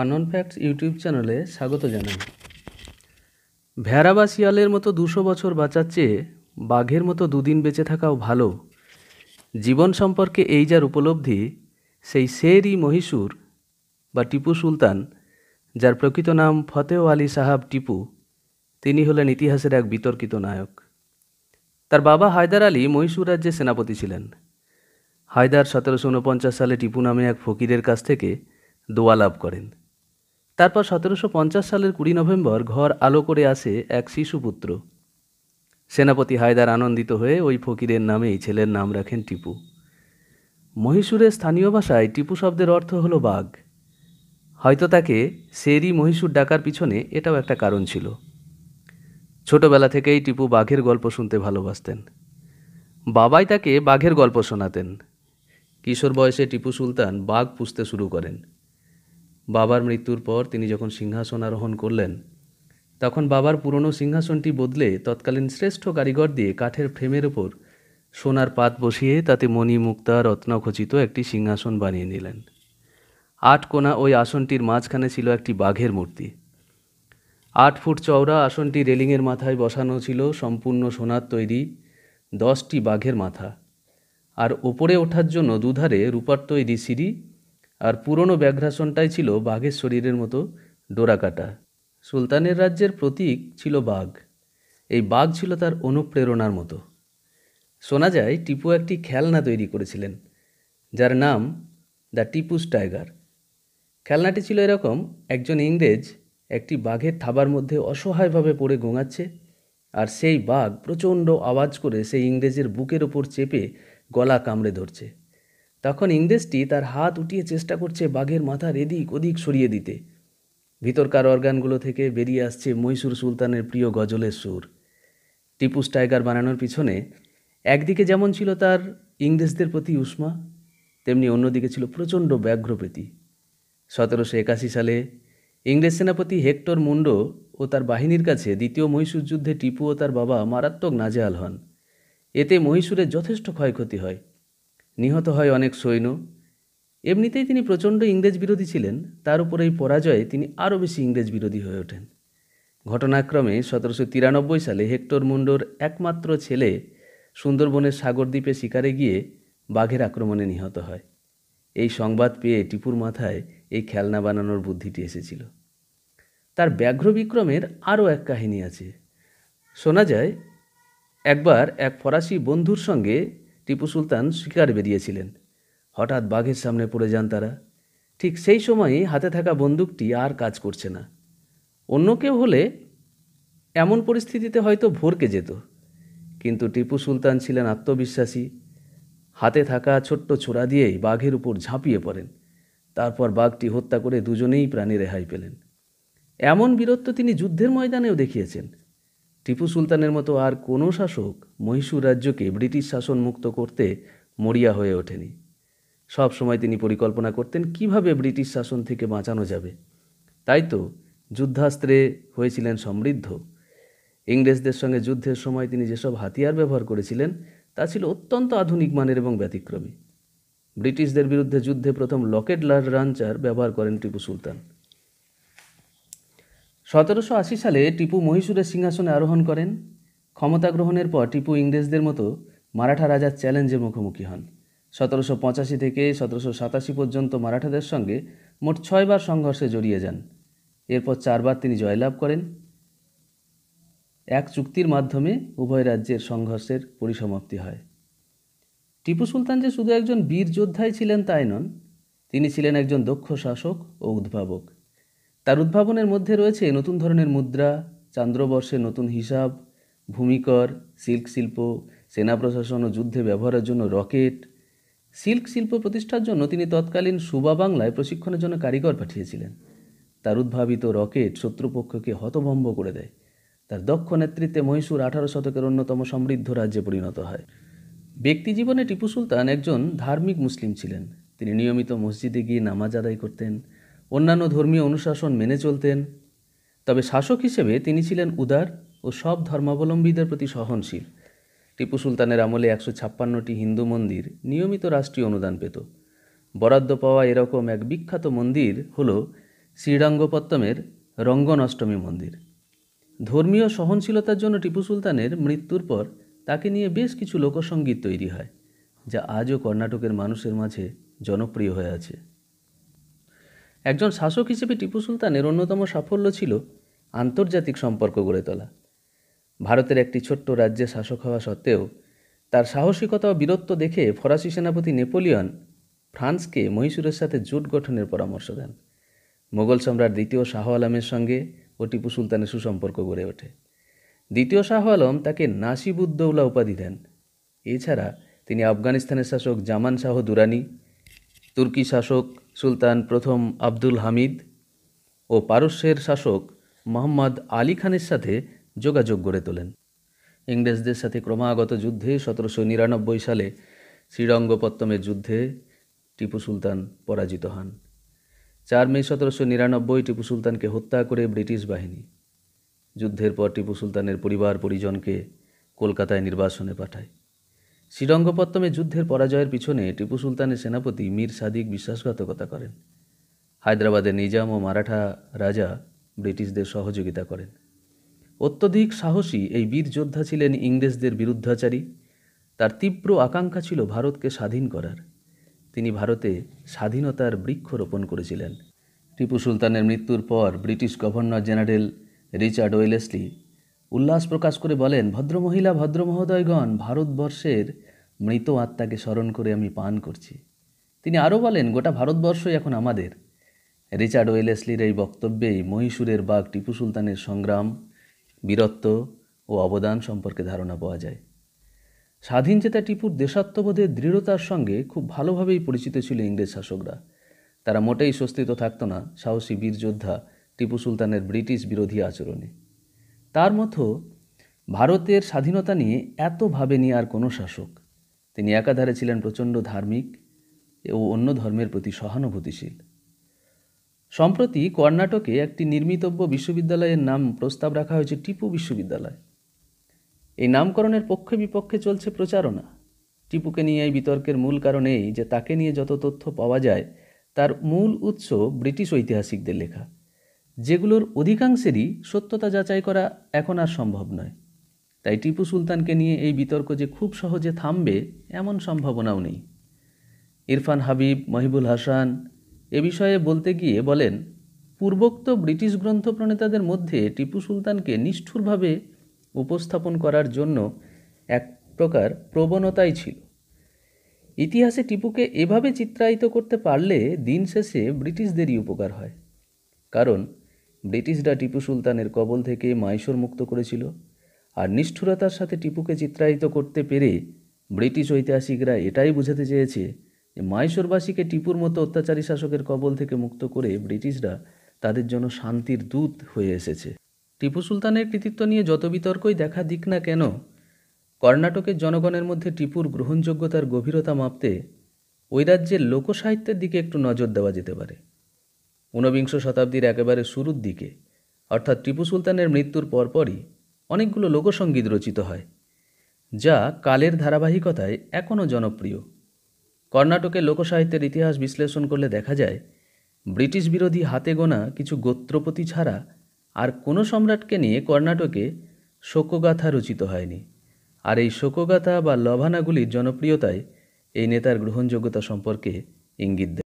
আনন facts YouTube চ্যানেলে স্বাগত জানাই ভেড়া বা শিয়ালের মতো দুশো বছর বাঁচার চেয়ে বাঘের মতো দুদিন বেঁচে থাকাও ভালো জীবন সম্পর্কে এই যার উপলব্ধি সেই শেরই মহীশূর বা টিপু সুলতান যার প্রকৃত নাম ফতেও আলী সাহাব টিপু তিনি হলেন ইতিহাসের এক বিতর্কিত নায়ক তার বাবা হায়দার আলী মহীশূর রাজ্যে সেনাপতি ছিলেন হায়দার সতেরোশো উনপঞ্চাশ সালে টিপু নামে এক ফকিরের কাছ থেকে দোয়া লাভ করেন তারপর সতেরোশো সালের কুড়ি নভেম্বর ঘর আলো করে আসে এক শিশুপুত্র সেনাপতি হায়দার আনন্দিত হয়ে ওই ফকিরের নামেই ছেলের নাম রাখেন টিপু মহীশূরের স্থানীয় ভাষায় টিপু শব্দের অর্থ হলো বাঘ হয়তো তাকে সেরি মহীশূর ডাকার পিছনে এটাও একটা কারণ ছিল ছোটবেলা থেকেই টিপু বাঘের গল্প শুনতে ভালোবাসতেন বাবাই তাকে বাঘের গল্প শোনাতেন কিশোর বয়সে টিপু সুলতান বাঘ পুষতে শুরু করেন বাবার মৃত্যুর পর তিনি যখন সিংহাসন আরোহণ করলেন তখন বাবার পুরনো সিংহাসনটি বদলে তৎকালীন শ্রেষ্ঠ কারিগর দিয়ে কাঠের ফ্রেমের ওপর সোনার পাত বসিয়ে তাতে মণি মুক্তা রত্নখচিত একটি সিংহাসন বানিয়ে নিলেন আট কোণা ওই আসনটির মাঝখানে ছিল একটি বাঘের মূর্তি আট ফুট চওড়া আসনটি রেলিংয়ের মাথায় বসানো ছিল সম্পূর্ণ সোনার তৈরি দশটি বাঘের মাথা আর ওপরে ওঠার জন্য দুধারে রূপার তৈরি সিঁড়ি আর পুরনো ব্যাঘ্রাসনটাই ছিল বাঘের শরীরের মতো ডোরাকাটা সুলতানের রাজ্যের প্রতীক ছিল বাঘ এই বাঘ ছিল তার অনুপ্রেরণার মতো শোনা যায় টিপু একটি খেলনা তৈরি করেছিলেন যার নাম দ্য টিপুস টাইগার খেলনাটি ছিল এরকম একজন ইংরেজ একটি বাঘের থাবার মধ্যে অসহায়ভাবে পড়ে গোঙাচ্ছে আর সেই বাঘ প্রচণ্ড আওয়াজ করে সেই ইংরেজের বুকের ওপর চেপে গলা কামড়ে ধরছে তখন ইংরেজটি তার হাত উঠিয়ে চেষ্টা করছে বাঘের মাথার এদিক ওদিক সরিয়ে দিতে ভিতরকার অর্গানগুলো থেকে বেরিয়ে আসছে মহীশূর সুলতানের প্রিয় গজলের সুর টিপুস টাইগার বানানোর পিছনে একদিকে যেমন ছিল তার ইংরেজদের প্রতি উষ্মা তেমনি অন্যদিকে ছিল প্রচণ্ড ব্যাঘ্রপ্রীতি সতেরোশো একাশি সালে ইংরেজ সেনাপতি হেক্টর মুন্ডো ও তার বাহিনীর কাছে দ্বিতীয় মহীশূর যুদ্ধে টিপু ও তার বাবা মারাত্মক নাজেহাল হন এতে মহীশূরের যথেষ্ট ক্ষয়ক্ষতি হয় নিহত হয় অনেক সৈন্য এমনিতেই তিনি প্রচণ্ড ইংরেজ বিরোধী ছিলেন তার উপর এই পরাজয়ে তিনি আরও বেশি ইংরেজ বিরোধী হয়ে ওঠেন ঘটনাক্রমে সতেরোশো তিরানব্বই সালে হেক্টর মুন্ডোর একমাত্র ছেলে সুন্দরবনের সাগরদ্বীপে শিকারে গিয়ে বাঘের আক্রমণে নিহত হয় এই সংবাদ পেয়ে টিপুর মাথায় এই খেলনা বানানোর বুদ্ধিটি এসেছিল তার ব্যাঘ্র বিক্রমের আরও এক কাহিনী আছে শোনা যায় একবার এক ফরাসি বন্ধুর সঙ্গে টিপু সুলতান শিকার বেরিয়েছিলেন হঠাৎ বাঘের সামনে পড়ে যান তারা ঠিক সেই সময়ই হাতে থাকা বন্দুকটি আর কাজ করছে না অন্য কেউ হলে এমন পরিস্থিতিতে হয়তো ভরকে যেত কিন্তু টিপু সুলতান ছিলেন আত্মবিশ্বাসী হাতে থাকা ছোট্ট ছোড়া দিয়েই বাঘের উপর ঝাঁপিয়ে পড়েন তারপর বাঘটি হত্যা করে দুজনেই প্রাণী রেহাই পেলেন এমন বীরত্ব তিনি যুদ্ধের ময়দানেও দেখিয়েছেন টিপু সুলতানের মতো আর কোনো শাসক মহীশূর রাজ্যকে ব্রিটিশ শাসন মুক্ত করতে মরিয়া হয়ে ওঠেনি সব সময় তিনি পরিকল্পনা করতেন কিভাবে ব্রিটিশ শাসন থেকে বাঁচানো যাবে তাই তো যুদ্ধাস্ত্রে হয়েছিলেন সমৃদ্ধ ইংরেজদের সঙ্গে যুদ্ধের সময় তিনি যেসব হাতিয়ার ব্যবহার করেছিলেন তা ছিল অত্যন্ত আধুনিক মানের এবং ব্যতিক্রমী ব্রিটিশদের বিরুদ্ধে যুদ্ধে প্রথম লকেট লার রাঞ্চার ব্যবহার করেন টিপু সুলতান সতেরোশো আশি সালে টিপু মহীশূরের সিংহাসনে আরোহণ করেন ক্ষমতা গ্রহণের পর টিপু ইংরেজদের মতো মারাঠা রাজার চ্যালেঞ্জের মুখোমুখি হন সতেরোশো পঁচাশি থেকে সতেরোশো সাতাশি পর্যন্ত মারাঠাদের সঙ্গে মোট ছয়বার সংঘর্ষে জড়িয়ে যান এরপর চারবার তিনি জয়লাভ করেন এক চুক্তির মাধ্যমে উভয় রাজ্যের সংঘর্ষের পরিসমাপ্তি হয় টিপু সুলতান যে শুধু একজন বীর যোদ্ধাই ছিলেন তাই নন তিনি ছিলেন একজন দক্ষ শাসক ও উদ্ভাবক তার উদ্ভাবনের মধ্যে রয়েছে নতুন ধরনের মুদ্রা চান্দ্রবর্ষে নতুন হিসাব ভূমিকর সিল্ক শিল্প সেনা প্রশাসন ও যুদ্ধে ব্যবহারের জন্য রকেট সিল্ক শিল্প প্রতিষ্ঠার জন্য তিনি তৎকালীন সুবা বাংলায় প্রশিক্ষণের জন্য কারিগর পাঠিয়েছিলেন তার উদ্ভাবিত রকেট শত্রুপক্ষকে হতভম্ব করে দেয় তার দক্ষ নেতৃত্বে মহীশূর আঠারো শতকের অন্যতম সমৃদ্ধ রাজ্যে পরিণত হয় ব্যক্তি জীবনে টিপু সুলতান একজন ধার্মিক মুসলিম ছিলেন তিনি নিয়মিত মসজিদে গিয়ে নামাজ আদায় করতেন অন্যান্য ধর্মীয় অনুশাসন মেনে চলতেন তবে শাসক হিসেবে তিনি ছিলেন উদার ও সব ধর্মাবলম্বীদের প্রতি সহনশীল টিপু সুলতানের আমলে একশো ছাপ্পান্নটি হিন্দু মন্দির নিয়মিত রাষ্ট্রীয় অনুদান পেত বরাদ্দ পাওয়া এরকম এক বিখ্যাত মন্দির হল শ্রীরঙ্গপত্তমের রঙ্গনষ্টমী মন্দির ধর্মীয় সহনশীলতার জন্য টিপু সুলতানের মৃত্যুর পর তাকে নিয়ে বেশ কিছু লোকসঙ্গীত তৈরি হয় যা আজও কর্ণাটকের মানুষের মাঝে জনপ্রিয় হয়ে আছে একজন শাসক হিসেবে টিপু সুলতানের অন্যতম সাফল্য ছিল আন্তর্জাতিক সম্পর্ক গড়ে তোলা ভারতের একটি ছোট্ট রাজ্যে শাসক হওয়া সত্ত্বেও তার সাহসিকতা ও বীরত্ব দেখে ফরাসি সেনাপতি নেপোলিয়ন ফ্রান্সকে মহীশূরের সাথে জোট গঠনের পরামর্শ দেন মোগল সম্রাট দ্বিতীয় শাহ আলমের সঙ্গে ও টিপু সুলতানের সুসম্পর্ক গড়ে ওঠে দ্বিতীয় শাহ আলম তাকে নাসিবুদ্দৌলা উপাধি দেন এছাড়া তিনি আফগানিস্তানের শাসক জামান শাহ দুরানি তুর্কি শাসক সুলতান প্রথম আব্দুল হামিদ ও পারস্যের শাসক মোহাম্মদ আলী খানের সাথে যোগাযোগ গড়ে তোলেন ইংরেজদের সাথে ক্রমাগত যুদ্ধে সতেরোশো নিরানব্বই সালে শ্রীরঙ্গপত্তমের যুদ্ধে টিপু সুলতান পরাজিত হন চার মে সতেরোশো নিরানব্বই টিপু সুলতানকে হত্যা করে ব্রিটিশ বাহিনী যুদ্ধের পর টিপু সুলতানের পরিবার পরিজনকে কলকাতায় নির্বাসনে পাঠায় শ্রীরঙ্গপত্তমে যুদ্ধের পরাজয়ের পিছনে টিপু সুলতানের সেনাপতি মীর সাদিক বিশ্বাসঘাতকতা করেন হায়দ্রাবাদের নিজাম ও মারাঠা রাজা ব্রিটিশদের সহযোগিতা করেন অত্যধিক সাহসী এই বীর যোদ্ধা ছিলেন ইংরেজদের বিরুদ্ধাচারী তার তীব্র আকাঙ্ক্ষা ছিল ভারতকে স্বাধীন করার তিনি ভারতে স্বাধীনতার বৃক্ষ রোপণ করেছিলেন টিপু সুলতানের মৃত্যুর পর British governor general Richard Wellesley উল্লাস প্রকাশ করে বলেন ভদ্রমহিলা ভদ্রমহোদয়গণ ভারতবর্ষের মৃত আত্মাকে স্মরণ করে আমি পান করছি তিনি আরও বলেন গোটা ভারতবর্ষই এখন আমাদের রিচার্ড ওয়েলেসলির এই বক্তব্যেই মহীশূরের বাঘ টিপু সুলতানের সংগ্রাম বীরত্ব ও অবদান সম্পর্কে ধারণা পাওয়া যায় চেতা টিপুর দেশাত্মবোধের দৃঢ়তার সঙ্গে খুব ভালোভাবেই পরিচিত ছিল ইংরেজ শাসকরা তারা মোটেই স্বস্তিত থাকত না সাহসী বীর যোদ্ধা টিপু সুলতানের ব্রিটিশ বিরোধী আচরণে তার মতো ভারতের স্বাধীনতা নিয়ে এত ভাবেনি আর কোনো শাসক তিনি একাধারে ছিলেন প্রচণ্ড ধার্মিক ও অন্য ধর্মের প্রতি সহানুভূতিশীল সম্প্রতি কর্ণাটকে একটি নির্মিতব্য বিশ্ববিদ্যালয়ের নাম প্রস্তাব রাখা হয়েছে টিপু বিশ্ববিদ্যালয় এই নামকরণের পক্ষে বিপক্ষে চলছে প্রচারণা টিপুকে নিয়ে এই বিতর্কের মূল কারণ এই যে তাকে নিয়ে যত তথ্য পাওয়া যায় তার মূল উৎস ব্রিটিশ ঐতিহাসিকদের লেখা যেগুলোর অধিকাংশেরই সত্যতা যাচাই করা এখন আর সম্ভব নয় তাই টিপু সুলতানকে নিয়ে এই বিতর্ক যে খুব সহজে থামবে এমন সম্ভাবনাও নেই ইরফান হাবিব মহিবুল হাসান এ বিষয়ে বলতে গিয়ে বলেন পূর্বোক্ত ব্রিটিশ গ্রন্থ প্রণেতাদের মধ্যে টিপু সুলতানকে নিষ্ঠুরভাবে উপস্থাপন করার জন্য এক প্রকার প্রবণতাই ছিল ইতিহাসে টিপুকে এভাবে চিত্রায়িত করতে পারলে দিন শেষে ব্রিটিশদেরই উপকার হয় কারণ ব্রিটিশরা টিপু সুলতানের কবল থেকে মাইশোর মুক্ত করেছিল আর নিষ্ঠুরতার সাথে টিপুকে চিত্রায়িত করতে পেরে ব্রিটিশ ঐতিহাসিকরা এটাই বোঝাতে চেয়েছে যে মাইশোরবাসীকে টিপুর মতো অত্যাচারী শাসকের কবল থেকে মুক্ত করে ব্রিটিশরা তাদের জন্য শান্তির দূত হয়ে এসেছে টিপু সুলতানের কৃতিত্ব নিয়ে যত বিতর্কই দেখা দিক না কেন কর্ণাটকের জনগণের মধ্যে টিপুর গ্রহণযোগ্যতার গভীরতা মাপতে ওই রাজ্যের লোকসাহিত্যের দিকে একটু নজর দেওয়া যেতে পারে ঊনবিংশ শতাব্দীর একেবারে শুরুর দিকে অর্থাৎ টিপু সুলতানের মৃত্যুর পরপরই অনেকগুলো লোকসঙ্গীত রচিত হয় যা কালের ধারাবাহিকতায় এখনও জনপ্রিয় কর্ণাটকের লোকসাহিত্যের ইতিহাস বিশ্লেষণ করলে দেখা যায় ব্রিটিশ বিরোধী হাতে গোনা কিছু গোত্রপতি ছাড়া আর কোনো সম্রাটকে নিয়ে কর্ণাটকে শোকগাথা রচিত হয়নি আর এই শোকগাথা বা লভানাগুলির জনপ্রিয়তায় এই নেতার গ্রহণযোগ্যতা সম্পর্কে ইঙ্গিত দেয়